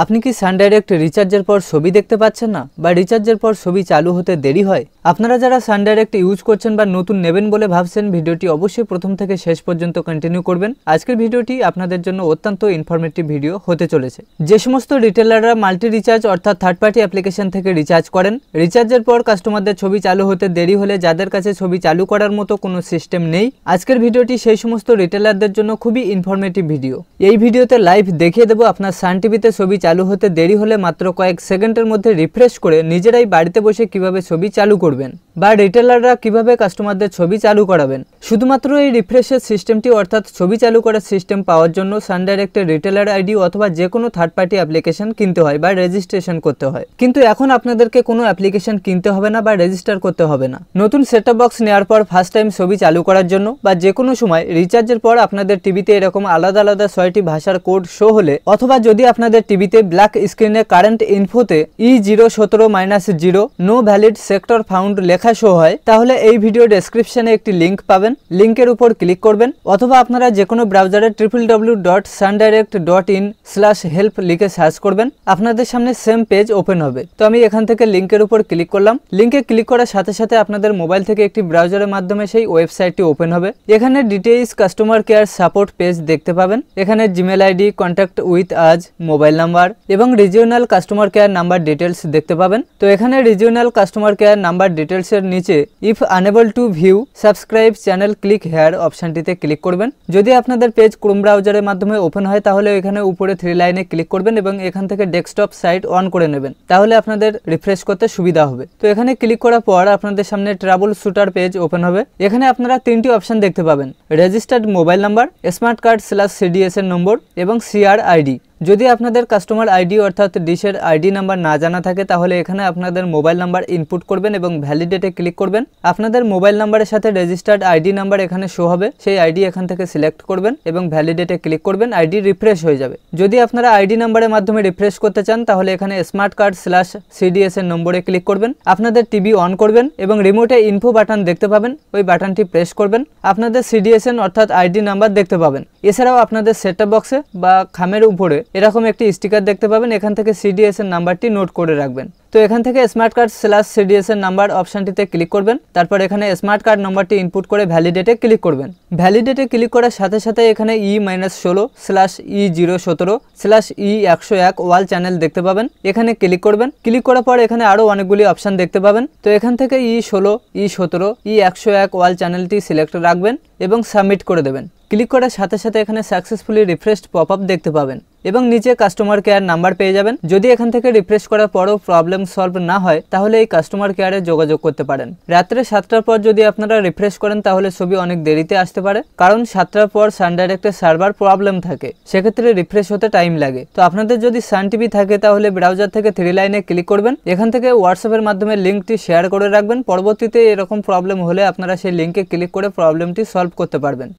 আপনি কি সানডাইরেক্ট রিচার্জের পর ছবি দেখতে পাচ্ছেন না বা রিচার্জের পর ছবি চালু হতে দেরি হয় আপনারা যারা সানডাইরেক্ট ইউজ করছেন বা নতুন নেবেন বলে ভাবছেন ভিডিওটি অবশ্যই প্রথম থেকে শেষ পর্যন্ত কন্টিনিউ করবেন আজকের ভিডিওটি আপনাদের জন্য অত্যন্ত ইনফরমেটিভ ভিডিও হতে চলেছে যে সমস্ত রিটেলাররা মাল্টি রিচার্জ অর্থাৎ থার্ড পার্টি অ্যাপ্লিকেশন থেকে রিচার্জ করেন রিচার্জের পর কাস্টমারদের ছবি চালু হতে দেরি হলে যাদের কাছে ছবি চালু করার মতো কোনো সিস্টেম নেই আজকের ভিডিওটি সেই সমস্ত রিটেলারদের জন্য খুবই ইনফরমেটিভ ভিডিও এই ভিডিওতে লাইভ দেখিয়ে দেবো আপনার সান টিভিতে ছবি চালু হতে দেরি হলে মাত্র কয়েক সেকেন্ডের মধ্যে রিফ্রেশ করে নিজেরাই বাড়িতে বসে কিভাবে ছবি চালু করবেন বা রিটেলাররা কিভাবে কাস্টমারদের ছবি চালু করাবেন শুধুমাত্র এই রিফ্রেশের সিস্টেমটি অর্থাৎ ছবি চালু করার সিস্টেম পাওয়ার জন্য সানডাইরেক্টের রিটেলার আইডি অথবা যে কোনো থার্ড পার্টি অ্যাপ্লিকেশন কিনতে হয় বা রেজিস্ট্রেশন করতে হয় কিন্তু এখন আপনাদেরকে কোনো অ্যাপ্লিকেশন কিনতে হবে না বা রেজিস্টার করতে হবে না নতুন সেট বক্স নেওয়ার পর ফার্স্ট টাইম ছবি চালু করার জন্য বা যে কোনো সময় রিচার্জের পর আপনাদের টিভিতে এরকম আলাদা আলাদা ছয়টি ভাষার কোড শো হলে অথবা যদি আপনাদের টিভিতে ব্ল্যাক স্ক্রিনে কারেন্ট ইনফোতে ই জিরো সতেরো minus zero no valid sector found লেখা দেখা শো হয় তাহলে এই ভিডিও ডেসক্রিপশনে একটি লিঙ্ক পাবেন লিঙ্কের উপর ক্লিক করবেন অথবা আপনারা যে কোনো ব্রাউজারে triple W dot Sundirect dot in slash help লিখে সার্চ করবেন আপনাদের সামনে সেম পেজ ওপেন হবে তো আমি এখান থেকে লিঙ্কের উপর ক্লিক করলাম লিঙ্কে ক্লিক করার সাথে সাথে আপনাদের মোবাইল থেকে একটি ব্রাউজারের মাধ্যমে সেই ওয়েবসাইটটি ওপেন হবে এখানে details customer care support page দেখতে পাবেন এখানে Gmail ID contact with us mobile number এবং regional customer care number details দেখতে পাবেন তো এখানে regional customer care number details বক্সের নিচে if unable to view subscribe channel click here অপশানটিতে ক্লিক করবেন যদি আপনাদের পেজ ক্রোম ব্রাউজারের মাধ্যমে ওপেন হয় তাহলে এখানে উপরে থ্রি লাইনে ক্লিক করবেন এবং এখান থেকে ডেস্কটপ সাইট অন করে নেবেন তাহলে আপনাদের রিফ্রেশ করতে সুবিধা হবে তো এখানে ক্লিক করার পর আপনাদের সামনে ট্রাভেল শুটার পেজ ওপেন হবে এখানে আপনারা তিনটি অপশান দেখতে পাবেন registered mobile number smart card slash CDS এর নম্বর এবং সিআর আইডি যদি আপনাদের কাস্টমার আইডি অর্থাৎ ডিশের আইডি নাম্বার না জানা থাকে তাহলে এখানে আপনাদের মোবাইল নাম্বার ইনপুট করবেন এবং ভ্যালিডেটে ক্লিক করবেন আপনাদের মোবাইল নাম্বারের সাথে রেজিস্টার্ড আইডি নাম্বার এখানে শো হবে সেই আইডি এখান থেকে সিলেক্ট করবেন এবং ভ্যালিডেটে ক্লিক করবেন আইডি রিফ্রেশ হয়ে যাবে যদি আপনারা আইডি নাম্বারের মাধ্যমে রিফ্রেশ করতে চান তাহলে এখানে স্মার্ট কার্ড স্ল্যাশ সিডিএস এর নম্বরে ক্লিক করবেন আপনাদের টিভি অন করবেন এবং রিমোটে ইনফো বাটন দেখতে পাবেন ওই বাটনটি প্রেস করবেন আপনাদের সিডিএসএন অর্থাৎ আইডি নাম্বার দেখতে পাবেন এছাড়াও আপনাদের সেটটা বক্সে বা খামের উপরে এরকম একটি স্টিকার দেখতে পাবেন এখান থেকে সিডিএস এর নাম্বারটি নোট করে রাখবেন তো এখান থেকে স্মার্ট কার্ড স্ল্যাশ সিডিএস এর নাম্বার অপশানটিতে ক্লিক করবেন তারপর এখানে স্মার্ট কার্ড নম্বরটি ইনপুট করে ভ্যালিডেটে ক্লিক করবেন ভ্যালিডেটে ক্লিক করার সাথে সাথে এখানে ই e মাইনাস ষোলো স্ল্যাশ ই জিরো সতেরো স্ল্যাশ ই e একশো এক ওয়াল চ্যানেল দেখতে পাবেন এখানে ক্লিক করবেন ক্লিক করার পর এখানে আরও অনেকগুলি অপশান দেখতে পাবেন তো এখান থেকে ই e ষোলো ই সতেরো ই একশো এক ওয়াল চ্যানেলটি সিলেক্ট রাখবেন এবং সাবমিট করে দেবেন ক্লিক করার সাথে সাথে এখানে সাকসেসফুলি রিফ্রেশড পপ আপ দেখতে পাবেন এবং নিচে কাস্টমার কেয়ার নাম্বার পেয়ে যাবেন যদি এখান থেকে রিফ্রেশ করার পরও প্রবলেম সলভ না হয় তাহলে এই কাস্টমার কেয়ারে যোগাযোগ করতে পারেন রাত্রে সাতটার পর যদি আপনারা রিফ্রেশ করেন তাহলে ছবি অনেক দেরিতে আসতে পারে কারণ সাতটার পর সান ডাইরেক্টের সার্ভার প্রবলেম থাকে সেক্ষেত্রে রিফ্রেশ হতে টাইম লাগে তো আপনাদের যদি সান টিভি থাকে তাহলে ব্রাউজার থেকে থ্রি লাইনে ক্লিক করবেন এখান থেকে হোয়াটসঅ্যাপের মাধ্যমে লিঙ্কটি শেয়ার করে রাখবেন পরবর্তীতে এরকম প্রবলেম হলে আপনারা সেই লিঙ্কে ক্লিক করে প্রবলেমটি সলভ করতে পারবেন